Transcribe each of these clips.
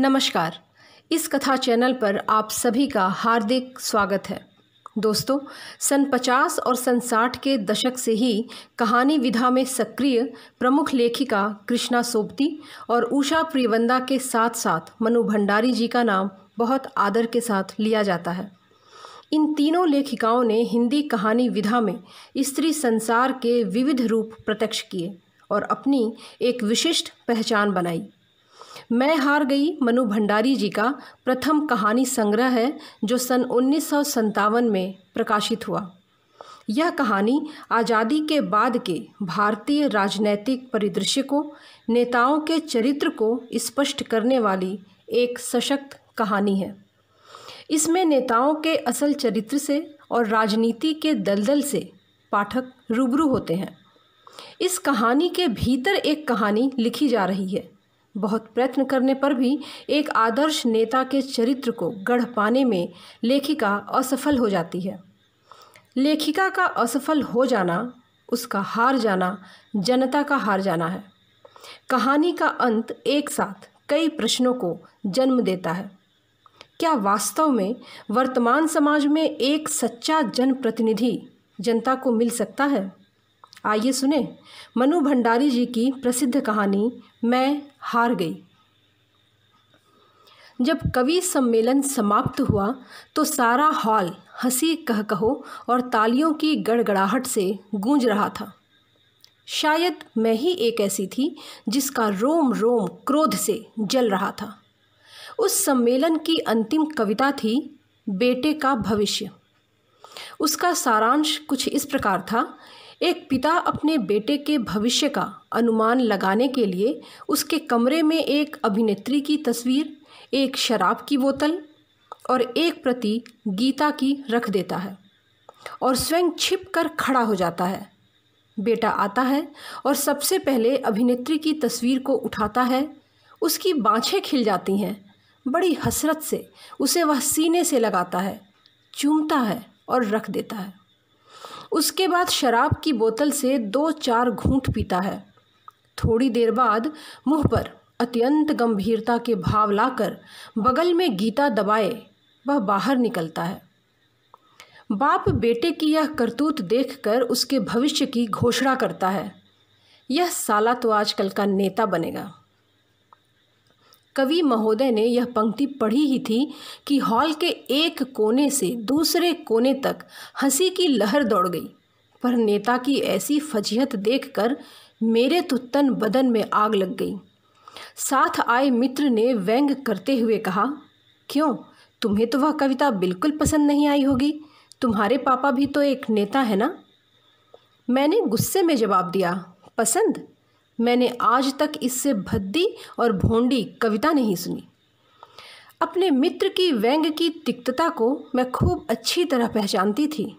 नमस्कार इस कथा चैनल पर आप सभी का हार्दिक स्वागत है दोस्तों सन 50 और सन 60 के दशक से ही कहानी विधा में सक्रिय प्रमुख लेखिका कृष्णा सोबती और उषा प्रियवंदा के साथ साथ मनु भंडारी जी का नाम बहुत आदर के साथ लिया जाता है इन तीनों लेखिकाओं ने हिंदी कहानी विधा में स्त्री संसार के विविध रूप प्रत्यक्ष किए और अपनी एक विशिष्ट पहचान बनाई मैं हार गई मनु भंडारी जी का प्रथम कहानी संग्रह है जो सन उन्नीस में प्रकाशित हुआ यह कहानी आज़ादी के बाद के भारतीय राजनैतिक परिदृश्य को नेताओं के चरित्र को स्पष्ट करने वाली एक सशक्त कहानी है इसमें नेताओं के असल चरित्र से और राजनीति के दलदल से पाठक रूबरू होते हैं इस कहानी के भीतर एक कहानी लिखी जा रही है बहुत प्रयत्न करने पर भी एक आदर्श नेता के चरित्र को गढ़ पाने में लेखिका असफल हो जाती है लेखिका का असफल हो जाना उसका हार जाना जनता का हार जाना है कहानी का अंत एक साथ कई प्रश्नों को जन्म देता है क्या वास्तव में वर्तमान समाज में एक सच्चा जनप्रतिनिधि जनता को मिल सकता है आइए सुने मनु भंडारी जी की प्रसिद्ध कहानी मैं हार गई जब कवि सम्मेलन समाप्त हुआ तो सारा हॉल हंसी कह कहो और तालियों की गड़गड़ाहट से गूंज रहा था शायद मैं ही एक ऐसी थी जिसका रोम रोम क्रोध से जल रहा था उस सम्मेलन की अंतिम कविता थी बेटे का भविष्य उसका सारांश कुछ इस प्रकार था एक पिता अपने बेटे के भविष्य का अनुमान लगाने के लिए उसके कमरे में एक अभिनेत्री की तस्वीर एक शराब की बोतल और एक प्रति गीता की रख देता है और स्वयं छिप कर खड़ा हो जाता है बेटा आता है और सबसे पहले अभिनेत्री की तस्वीर को उठाता है उसकी बाँछें खिल जाती हैं बड़ी हसरत से उसे वह सीने से लगाता है चूमता है और रख देता है उसके बाद शराब की बोतल से दो चार घूंट पीता है थोड़ी देर बाद मुंह पर अत्यंत गंभीरता के भाव लाकर बगल में गीता दबाए वह बाहर निकलता है बाप बेटे की यह करतूत देखकर उसके भविष्य की घोषणा करता है यह साला तो आजकल का नेता बनेगा कवि महोदय ने यह पंक्ति पढ़ी ही थी कि हॉल के एक कोने से दूसरे कोने तक हंसी की लहर दौड़ गई पर नेता की ऐसी फजीहत देखकर मेरे तो तन बदन में आग लग गई साथ आए मित्र ने व्यंग करते हुए कहा क्यों तुम्हें तो वह कविता बिल्कुल पसंद नहीं आई होगी तुम्हारे पापा भी तो एक नेता है ना मैंने गुस्से में जवाब दिया पसंद मैंने आज तक इससे भद्दी और भोंडी कविता नहीं सुनी अपने मित्र की व्यंग की तिक्तता को मैं खूब अच्छी तरह पहचानती थी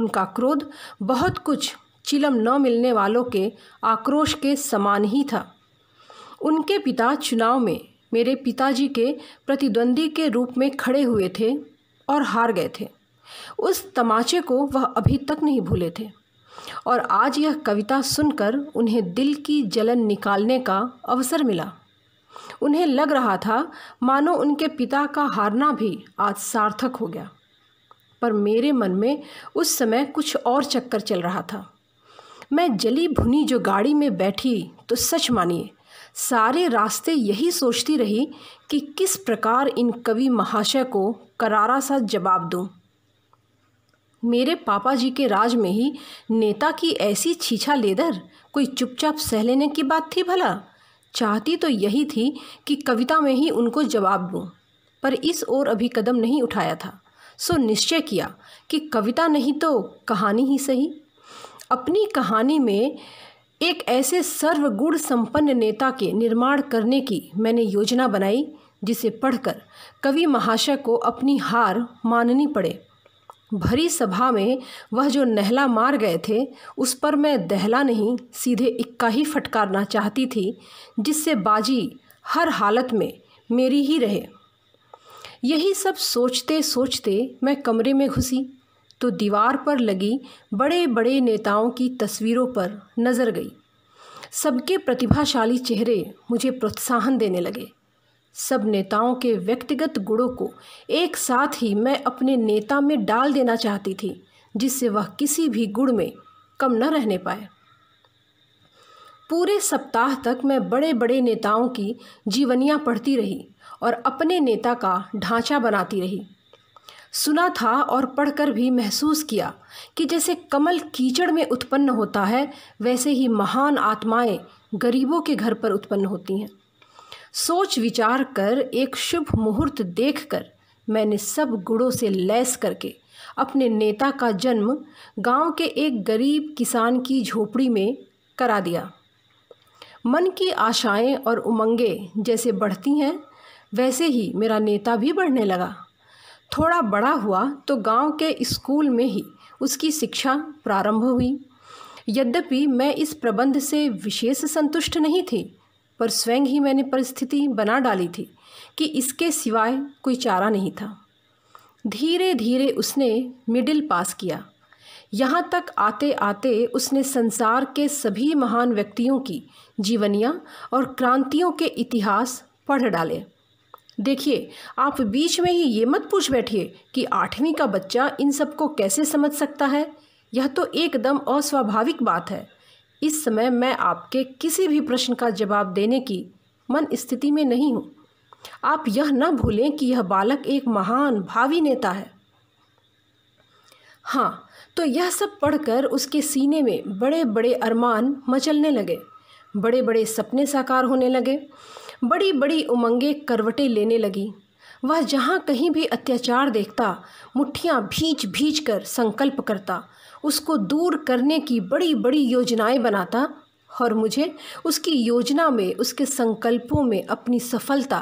उनका क्रोध बहुत कुछ चिलम न मिलने वालों के आक्रोश के समान ही था उनके पिता चुनाव में मेरे पिताजी के प्रतिद्वंदी के रूप में खड़े हुए थे और हार गए थे उस तमाचे को वह अभी तक नहीं भूले थे और आज यह कविता सुनकर उन्हें दिल की जलन निकालने का अवसर मिला उन्हें लग रहा था मानो उनके पिता का हारना भी आज सार्थक हो गया पर मेरे मन में उस समय कुछ और चक्कर चल रहा था मैं जली भुनी जो गाड़ी में बैठी तो सच मानिए सारे रास्ते यही सोचती रही कि किस प्रकार इन कवि महाशय को करारा सा जवाब दूँ मेरे पापा जी के राज में ही नेता की ऐसी छीछा लेदर कोई चुपचाप सह लेने की बात थी भला चाहती तो यही थी कि कविता में ही उनको जवाब दूँ पर इस ओर अभी कदम नहीं उठाया था सो निश्चय किया कि कविता नहीं तो कहानी ही सही अपनी कहानी में एक ऐसे सर्वगुण संपन्न नेता के निर्माण करने की मैंने योजना बनाई जिसे पढ़कर कवि महाशय को अपनी हार माननी पड़े भरी सभा में वह जो नहला मार गए थे उस पर मैं दहला नहीं सीधे इक्का ही फटकारना चाहती थी जिससे बाजी हर हालत में मेरी ही रहे यही सब सोचते सोचते मैं कमरे में घुसी तो दीवार पर लगी बड़े बड़े नेताओं की तस्वीरों पर नज़र गई सबके प्रतिभाशाली चेहरे मुझे प्रोत्साहन देने लगे सब नेताओं के व्यक्तिगत गुणों को एक साथ ही मैं अपने नेता में डाल देना चाहती थी जिससे वह किसी भी गुण में कम न रहने पाए पूरे सप्ताह तक मैं बड़े बड़े नेताओं की जीवनियाँ पढ़ती रही और अपने नेता का ढांचा बनाती रही सुना था और पढ़कर भी महसूस किया कि जैसे कमल कीचड़ में उत्पन्न होता है वैसे ही महान आत्माएं गरीबों के घर पर उत्पन्न होती हैं सोच विचार कर एक शुभ मुहूर्त देखकर मैंने सब गुड़ों से लैस करके अपने नेता का जन्म गांव के एक गरीब किसान की झोपड़ी में करा दिया मन की आशाएं और उमंगें जैसे बढ़ती हैं वैसे ही मेरा नेता भी बढ़ने लगा थोड़ा बड़ा हुआ तो गांव के स्कूल में ही उसकी शिक्षा प्रारंभ हुई यद्यपि मैं इस प्रबंध से विशेष संतुष्ट नहीं थी पर स्वयं ही मैंने परिस्थिति बना डाली थी कि इसके सिवाय कोई चारा नहीं था धीरे धीरे उसने मिडिल पास किया यहाँ तक आते आते उसने संसार के सभी महान व्यक्तियों की जीवनियाँ और क्रांतियों के इतिहास पढ़ डाले देखिए आप बीच में ही ये मत पूछ बैठिए कि आठवीं का बच्चा इन सबको कैसे समझ सकता है यह तो एकदम अस्वाभाविक बात है इस समय मैं आपके किसी भी प्रश्न का जवाब देने की मन स्थिति में नहीं हूँ आप यह न भूलें कि यह बालक एक महान भावी नेता है हाँ तो यह सब पढ़कर उसके सीने में बड़े बड़े अरमान मचलने लगे बड़े बड़े सपने साकार होने लगे बड़ी बड़ी उमंगे करवटें लेने लगी वह जहाँ कहीं भी अत्याचार देखता मुठ्ठियाँ भींच भींच कर संकल्प करता उसको दूर करने की बड़ी बड़ी योजनाएं बनाता और मुझे उसकी योजना में उसके संकल्पों में अपनी सफलता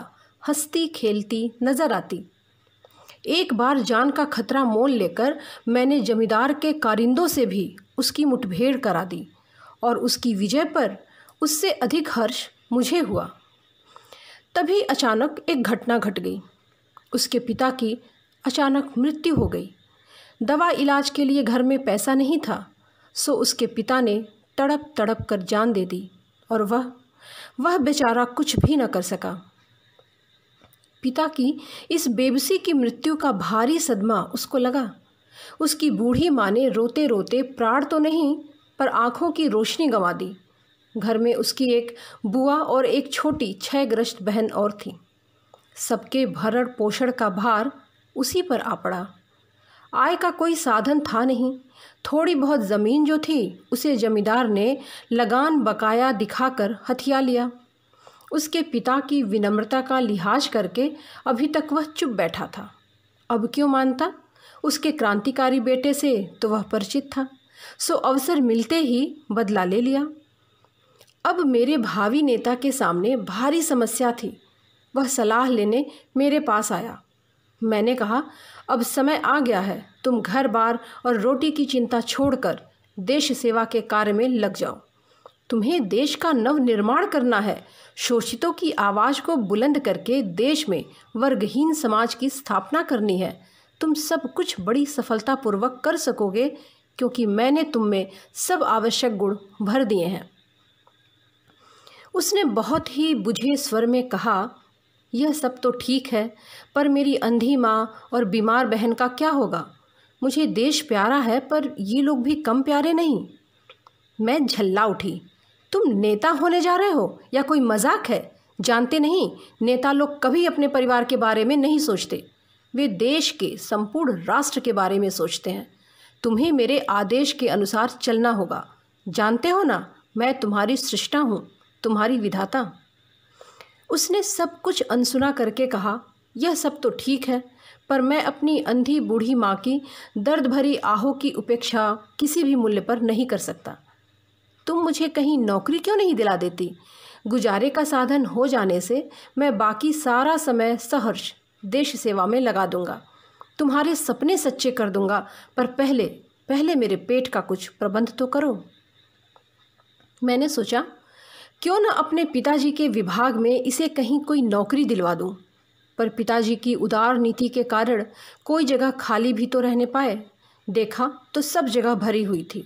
हंसती खेलती नज़र आती एक बार जान का खतरा मोल लेकर मैंने जमींदार के कारिंदों से भी उसकी मुठभेड़ करा दी और उसकी विजय पर उससे अधिक हर्ष मुझे हुआ तभी अचानक एक घटना घट गई उसके पिता की अचानक मृत्यु हो गई दवा इलाज के लिए घर में पैसा नहीं था सो उसके पिता ने तड़प तड़प कर जान दे दी और वह वह बेचारा कुछ भी न कर सका पिता की इस बेबसी की मृत्यु का भारी सदमा उसको लगा उसकी बूढ़ी माँ ने रोते रोते प्राण तो नहीं पर आँखों की रोशनी गंवा दी घर में उसकी एक बुआ और एक छोटी ग्रस्त बहन और थी सबके भरण पोषण का भार उसी पर आ पड़ा आय का कोई साधन था नहीं थोड़ी बहुत ज़मीन जो थी उसे जमींदार ने लगान बकाया दिखाकर हथिया लिया उसके पिता की विनम्रता का लिहाज करके अभी तक वह चुप बैठा था अब क्यों मानता उसके क्रांतिकारी बेटे से तो वह परिचित था सो अवसर मिलते ही बदला ले लिया अब मेरे भावी नेता के सामने भारी समस्या थी वह सलाह लेने मेरे पास आया मैंने कहा अब समय आ गया है तुम घर बार और रोटी की चिंता छोड़कर देश सेवा के कार्य में लग जाओ तुम्हें देश का नवनिर्माण करना है शोषितों की आवाज़ को बुलंद करके देश में वर्गहीन समाज की स्थापना करनी है तुम सब कुछ बड़ी सफलतापूर्वक कर सकोगे क्योंकि मैंने तुम में सब आवश्यक गुण भर दिए हैं उसने बहुत ही बुझे स्वर में कहा यह सब तो ठीक है पर मेरी अंधी माँ और बीमार बहन का क्या होगा मुझे देश प्यारा है पर ये लोग भी कम प्यारे नहीं मैं झल्ला उठी तुम नेता होने जा रहे हो या कोई मजाक है जानते नहीं नेता लोग कभी अपने परिवार के बारे में नहीं सोचते वे देश के संपूर्ण राष्ट्र के बारे में सोचते हैं तुम्हें मेरे आदेश के अनुसार चलना होगा जानते हो ना मैं तुम्हारी सृष्टा हूँ तुम्हारी विधाता उसने सब कुछ अनसुना करके कहा यह सब तो ठीक है पर मैं अपनी अंधी बूढ़ी माँ की दर्द भरी आहों की उपेक्षा किसी भी मूल्य पर नहीं कर सकता तुम मुझे कहीं नौकरी क्यों नहीं दिला देती गुजारे का साधन हो जाने से मैं बाकी सारा समय सहर्ष देश सेवा में लगा दूंगा तुम्हारे सपने सच्चे कर दूंगा पर पहले पहले मेरे पेट का कुछ प्रबंध तो करो मैंने सोचा क्यों न अपने पिताजी के विभाग में इसे कहीं कोई नौकरी दिलवा दूँ पर पिताजी की उदार नीति के कारण कोई जगह खाली भी तो रहने पाए देखा तो सब जगह भरी हुई थी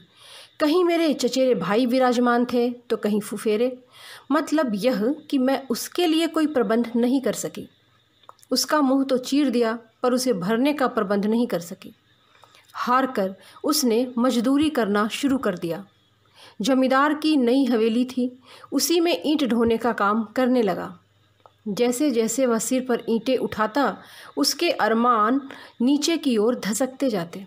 कहीं मेरे चचेरे भाई विराजमान थे तो कहीं फुफेरे मतलब यह कि मैं उसके लिए कोई प्रबंध नहीं कर सकी उसका मुंह तो चीर दिया पर उसे भरने का प्रबंध नहीं कर सकी हार कर उसने मजदूरी करना शुरू कर दिया जमींदार की नई हवेली थी उसी में ईंट ढोने का काम करने लगा जैसे जैसे वह सिर पर ईंटें उठाता उसके अरमान नीचे की ओर धसकते जाते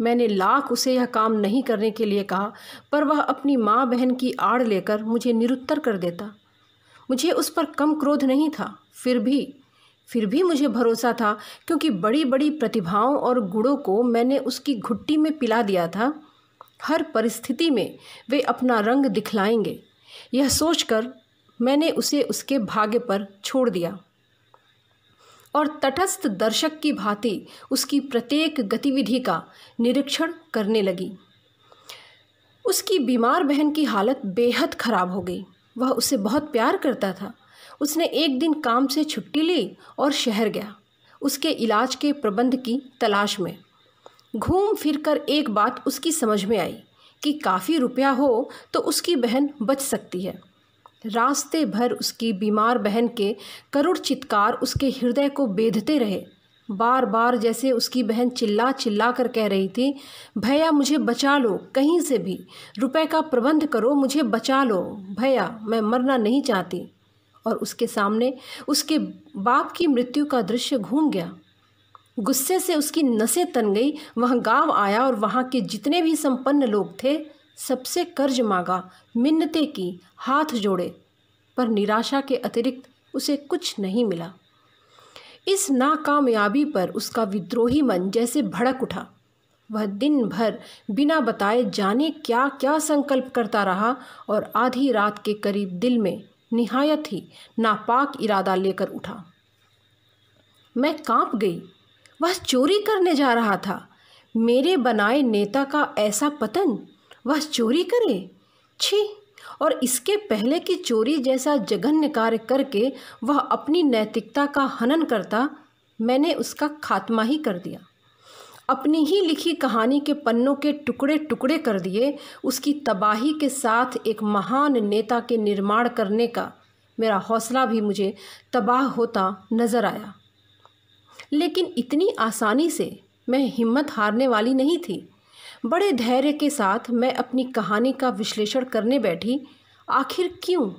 मैंने लाख उसे यह काम नहीं करने के लिए कहा पर वह अपनी माँ बहन की आड़ लेकर मुझे निरुत्तर कर देता मुझे उस पर कम क्रोध नहीं था फिर भी फिर भी मुझे भरोसा था क्योंकि बड़ी बड़ी प्रतिभाओं और गुणों को मैंने उसकी घुट्टी में पिला दिया था हर परिस्थिति में वे अपना रंग दिखलाएंगे यह सोचकर मैंने उसे उसके भाग्य पर छोड़ दिया और तटस्थ दर्शक की भांति उसकी प्रत्येक गतिविधि का निरीक्षण करने लगी उसकी बीमार बहन की हालत बेहद ख़राब हो गई वह उसे बहुत प्यार करता था उसने एक दिन काम से छुट्टी ली और शहर गया उसके इलाज के प्रबंध की तलाश में घूम फिर कर एक बात उसकी समझ में आई कि काफ़ी रुपया हो तो उसकी बहन बच सकती है रास्ते भर उसकी बीमार बहन के करुण चित्कार उसके हृदय को बेधते रहे बार बार जैसे उसकी बहन चिल्ला चिल्ला कर कह रही थी भैया मुझे बचा लो कहीं से भी रुपए का प्रबंध करो मुझे बचा लो भैया मैं मरना नहीं चाहती और उसके सामने उसके बाप की मृत्यु का दृश्य घूम गया गुस्से से उसकी नसें तन गई वह गांव आया और वहाँ के जितने भी संपन्न लोग थे सबसे कर्ज मांगा मिन्नते की हाथ जोड़े पर निराशा के अतिरिक्त उसे कुछ नहीं मिला इस नाकामयाबी पर उसका विद्रोही मन जैसे भड़क उठा वह दिन भर बिना बताए जाने क्या क्या संकल्प करता रहा और आधी रात के करीब दिल में निहायत ही नापाक इरादा लेकर उठा मैं कांप गई वह चोरी करने जा रहा था मेरे बनाए नेता का ऐसा पतन वह चोरी करे छी और इसके पहले की चोरी जैसा जघन्य कार्य करके वह अपनी नैतिकता का हनन करता मैंने उसका खात्मा ही कर दिया अपनी ही लिखी कहानी के पन्नों के टुकड़े टुकड़े कर दिए उसकी तबाही के साथ एक महान नेता के निर्माण करने का मेरा हौसला भी मुझे तबाह होता नज़र आया लेकिन इतनी आसानी से मैं हिम्मत हारने वाली नहीं थी बड़े धैर्य के साथ मैं अपनी कहानी का विश्लेषण करने बैठी आखिर क्यों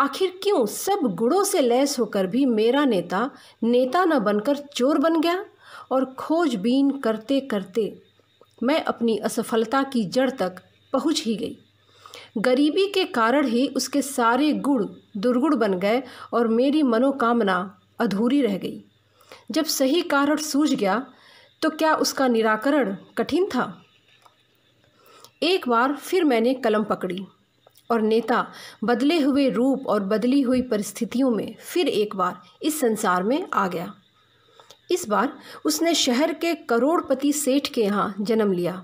आखिर क्यों सब गुड़ों से लैस होकर भी मेरा नेता नेता न बनकर चोर बन गया और खोजबीन करते करते मैं अपनी असफलता की जड़ तक पहुंच ही गई गरीबी के कारण ही उसके सारे गुड़ दुर्गुण बन गए और मेरी मनोकामना अधूरी रह गई जब सही कारण सूझ गया तो क्या उसका निराकरण कठिन था एक बार फिर मैंने कलम पकड़ी और नेता बदले हुए रूप और बदली हुई परिस्थितियों में फिर एक बार इस संसार में आ गया इस बार उसने शहर के करोड़पति सेठ के यहाँ जन्म लिया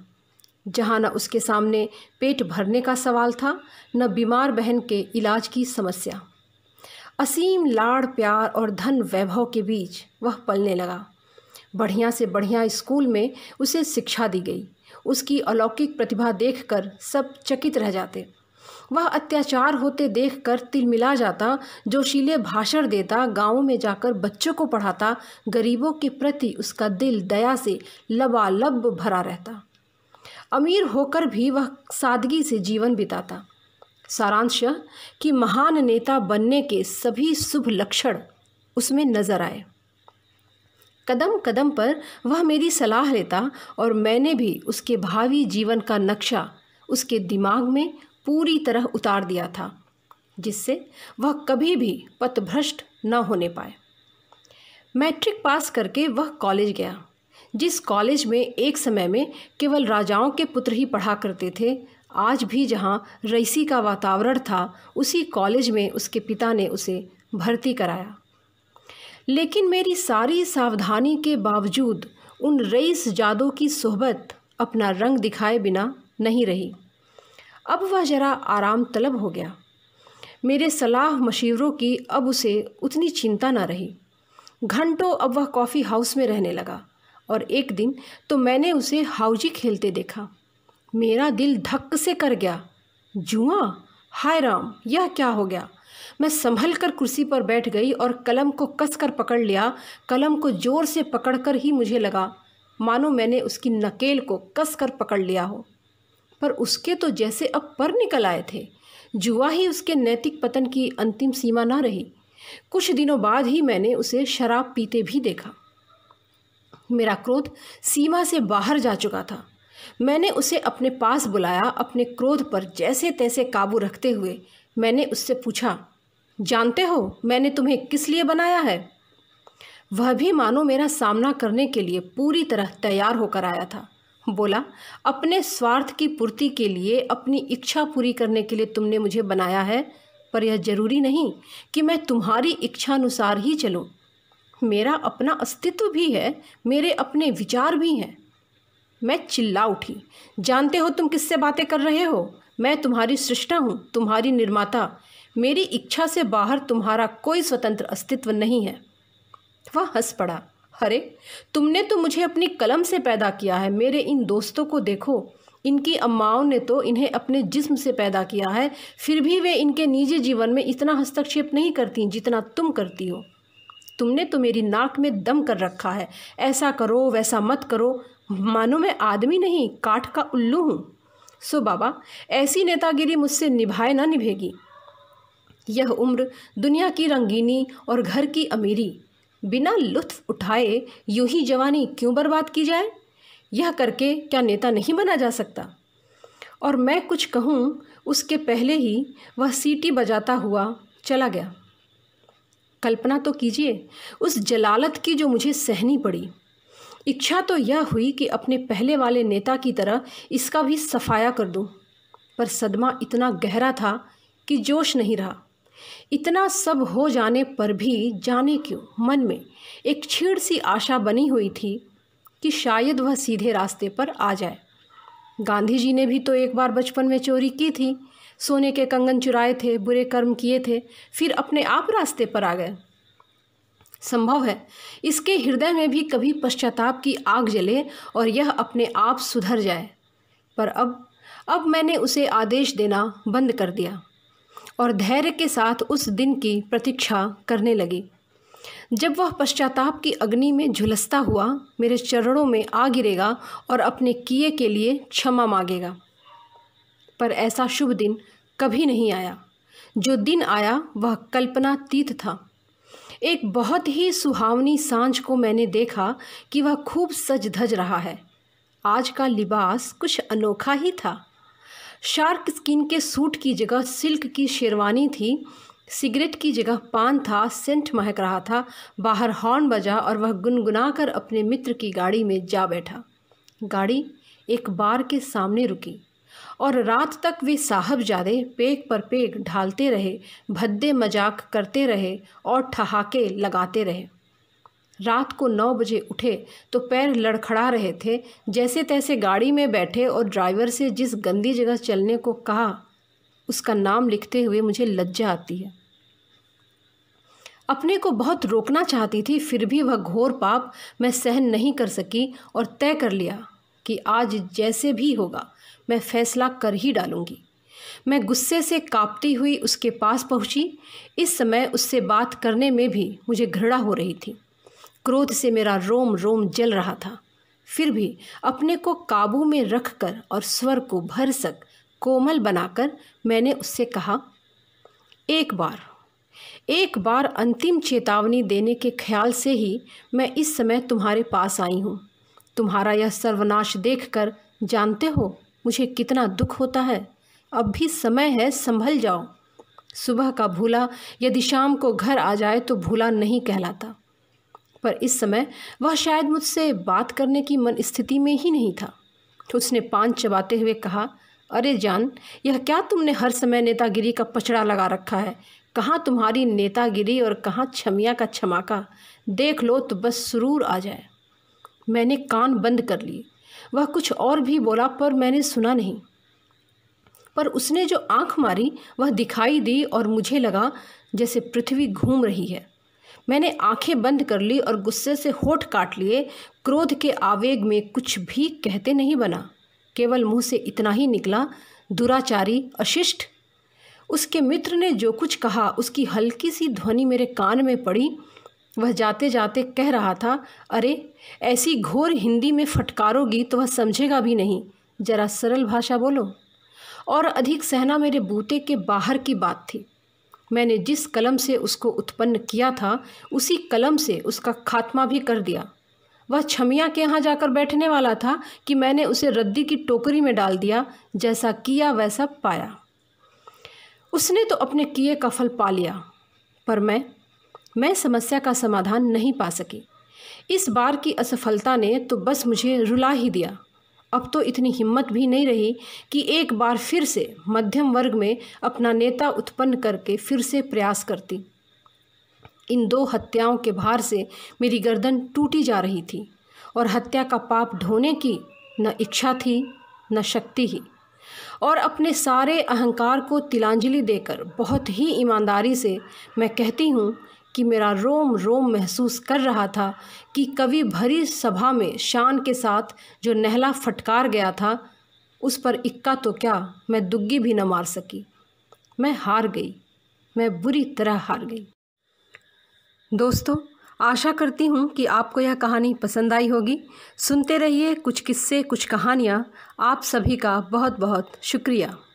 जहाँ न उसके सामने पेट भरने का सवाल था न बीमार बहन के इलाज की समस्या असीम लाड़ प्यार और धन वैभव के बीच वह पलने लगा बढ़िया से बढ़िया स्कूल में उसे शिक्षा दी गई उसकी अलौकिक प्रतिभा देखकर सब चकित रह जाते वह अत्याचार होते देखकर तिलमिला जाता जोशीले भाषण देता गांवों में जाकर बच्चों को पढ़ाता गरीबों के प्रति उसका दिल दया से लबालब भरा रहता अमीर होकर भी वह सादगी से जीवन बिताता सारांश कि महान नेता बनने के सभी शुभ लक्षण उसमें नजर आए कदम कदम पर वह मेरी सलाह लेता और मैंने भी उसके भावी जीवन का नक्शा उसके दिमाग में पूरी तरह उतार दिया था जिससे वह कभी भी पथभ्रष्ट न होने पाए मैट्रिक पास करके वह कॉलेज गया जिस कॉलेज में एक समय में केवल राजाओं के पुत्र ही पढ़ा करते थे आज भी जहाँ रईसी का वातावरण था उसी कॉलेज में उसके पिता ने उसे भर्ती कराया लेकिन मेरी सारी सावधानी के बावजूद उन रईस जादों की सोहबत अपना रंग दिखाए बिना नहीं रही अब वह ज़रा आराम तलब हो गया मेरे सलाह मशीवरों की अब उसे उतनी चिंता ना रही घंटों अब वह कॉफ़ी हाउस में रहने लगा और एक दिन तो मैंने उसे हाउजी खेलते देखा मेरा दिल धक से कर गया जुआ हाय राम यह क्या हो गया मैं संभल कर कुर्सी पर बैठ गई और कलम को कस कर पकड़ लिया कलम को ज़ोर से पकड़ कर ही मुझे लगा मानो मैंने उसकी नकेल को कस कर पकड़ लिया हो पर उसके तो जैसे अब पर निकल आए थे जुआ ही उसके नैतिक पतन की अंतिम सीमा ना रही कुछ दिनों बाद ही मैंने उसे शराब पीते भी देखा मेरा क्रोध सीमा से बाहर जा चुका था मैंने उसे अपने पास बुलाया अपने क्रोध पर जैसे तैसे काबू रखते हुए मैंने उससे पूछा जानते हो मैंने तुम्हें किस लिए बनाया है वह भी मानो मेरा सामना करने के लिए पूरी तरह तैयार होकर आया था बोला अपने स्वार्थ की पूर्ति के लिए अपनी इच्छा पूरी करने के लिए तुमने मुझे बनाया है पर यह जरूरी नहीं कि मैं तुम्हारी इच्छानुसार ही चलूं मेरा अपना अस्तित्व भी है मेरे अपने विचार भी हैं मैं चिल्ला उठी जानते हो तुम किससे बातें कर रहे हो मैं तुम्हारी सृष्टा हूँ तुम्हारी निर्माता मेरी इच्छा से बाहर तुम्हारा कोई स्वतंत्र अस्तित्व नहीं है वह हंस पड़ा अरे तुमने तो मुझे अपनी कलम से पैदा किया है मेरे इन दोस्तों को देखो इनकी अम्माओं ने तो इन्हें अपने जिस्म से पैदा किया है फिर भी वे इनके निजी जीवन में इतना हस्तक्षेप नहीं करती जितना तुम करती हो तुमने तो मेरी नाक में दम कर रखा है ऐसा करो वैसा मत करो मानो मैं आदमी नहीं काठ का उल्लू हूँ सो बाबा ऐसी नेतागिरी मुझसे निभाए ना निभेगी यह उम्र दुनिया की रंगीनी और घर की अमीरी बिना लुत्फ उठाए यूं ही जवानी क्यों बर्बाद की जाए यह करके क्या नेता नहीं बना जा सकता और मैं कुछ कहूँ उसके पहले ही वह सीटी बजाता हुआ चला गया कल्पना तो कीजिए उस जलालत की जो मुझे सहनी पड़ी इच्छा तो यह हुई कि अपने पहले वाले नेता की तरह इसका भी सफाया कर दूं, पर सदमा इतना गहरा था कि जोश नहीं रहा इतना सब हो जाने पर भी जाने क्यों मन में एक छीड़ सी आशा बनी हुई थी कि शायद वह सीधे रास्ते पर आ जाए गांधी जी ने भी तो एक बार बचपन में चोरी की थी सोने के कंगन चुराए थे बुरे कर्म किए थे फिर अपने आप रास्ते पर आ गए संभव है इसके हृदय में भी कभी पश्चाताप की आग जले और यह अपने आप सुधर जाए पर अब अब मैंने उसे आदेश देना बंद कर दिया और धैर्य के साथ उस दिन की प्रतीक्षा करने लगी जब वह पश्चाताप की अग्नि में झुलसता हुआ मेरे चरणों में आ गिरेगा और अपने किए के लिए क्षमा मांगेगा पर ऐसा शुभ दिन कभी नहीं आया जो दिन आया वह कल्पनातीत था एक बहुत ही सुहावनी सांझ को मैंने देखा कि वह खूब सज धज रहा है आज का लिबास कुछ अनोखा ही था शार्क स्किन के सूट की जगह सिल्क की शेरवानी थी सिगरेट की जगह पान था सेंट महक रहा था बाहर हॉर्न बजा और वह गुनगुना कर अपने मित्र की गाड़ी में जा बैठा गाड़ी एक बार के सामने रुकी और रात तक वे साहबजादे पेक पर पेक ढालते रहे भद्दे मजाक करते रहे और ठहाके लगाते रहे रात को नौ बजे उठे तो पैर लड़खड़ा रहे थे जैसे तैसे गाड़ी में बैठे और ड्राइवर से जिस गंदी जगह चलने को कहा उसका नाम लिखते हुए मुझे लज्जा आती है अपने को बहुत रोकना चाहती थी फिर भी वह घोर पाप मैं सहन नहीं कर सकी और तय कर लिया कि आज जैसे भी होगा मैं फैसला कर ही डालूंगी मैं गुस्से से कांपती हुई उसके पास पहुंची इस समय उससे बात करने में भी मुझे घृणा हो रही थी क्रोध से मेरा रोम रोम जल रहा था फिर भी अपने को काबू में रखकर और स्वर को भरसक कोमल बनाकर मैंने उससे कहा एक बार एक बार अंतिम चेतावनी देने के ख्याल से ही मैं इस समय तुम्हारे पास आई हूँ तुम्हारा यह सर्वनाश देखकर जानते हो मुझे कितना दुख होता है अब भी समय है संभल जाओ सुबह का भूला यदि शाम को घर आ जाए तो भूला नहीं कहलाता पर इस समय वह शायद मुझसे बात करने की मन स्थिति में ही नहीं था उसने पान चबाते हुए कहा अरे जान यह क्या तुमने हर समय नेतागिरी का पचड़ा लगा रखा है कहाँ तुम्हारी नेतागिरी और कहाँ छमिया का छमाका देख लो तो बस सुरूर आ जाए मैंने कान बंद कर लिए वह कुछ और भी बोला पर मैंने सुना नहीं पर उसने जो आंख मारी वह दिखाई दी और मुझे लगा जैसे पृथ्वी घूम रही है मैंने आंखें बंद कर ली और गुस्से से होठ काट लिए क्रोध के आवेग में कुछ भी कहते नहीं बना केवल मुंह से इतना ही निकला दुराचारी अशिष्ट उसके मित्र ने जो कुछ कहा उसकी हल्की सी ध्वनि मेरे कान में पड़ी वह जाते जाते कह रहा था अरे ऐसी घोर हिंदी में फटकारोगी तो वह समझेगा भी नहीं जरा सरल भाषा बोलो और अधिक सहना मेरे बूते के बाहर की बात थी मैंने जिस कलम से उसको उत्पन्न किया था उसी कलम से उसका खात्मा भी कर दिया वह छमिया के यहाँ जाकर बैठने वाला था कि मैंने उसे रद्दी की टोकरी में डाल दिया जैसा किया वैसा पाया उसने तो अपने किए का फल पा लिया पर मैं मैं समस्या का समाधान नहीं पा सकी इस बार की असफलता ने तो बस मुझे रुला ही दिया अब तो इतनी हिम्मत भी नहीं रही कि एक बार फिर से मध्यम वर्ग में अपना नेता उत्पन्न करके फिर से प्रयास करती इन दो हत्याओं के भार से मेरी गर्दन टूटी जा रही थी और हत्या का पाप ढोने की न इच्छा थी न शक्ति ही और अपने सारे अहंकार को तिलांजलि देकर बहुत ही ईमानदारी से मैं कहती हूँ कि मेरा रोम रोम महसूस कर रहा था कि कवि भरी सभा में शान के साथ जो नहला फटकार गया था उस पर इक्का तो क्या मैं दुग्गी भी न मार सकी मैं हार गई मैं बुरी तरह हार गई दोस्तों आशा करती हूँ कि आपको यह कहानी पसंद आई होगी सुनते रहिए कुछ किस्से कुछ कहानियाँ आप सभी का बहुत बहुत शुक्रिया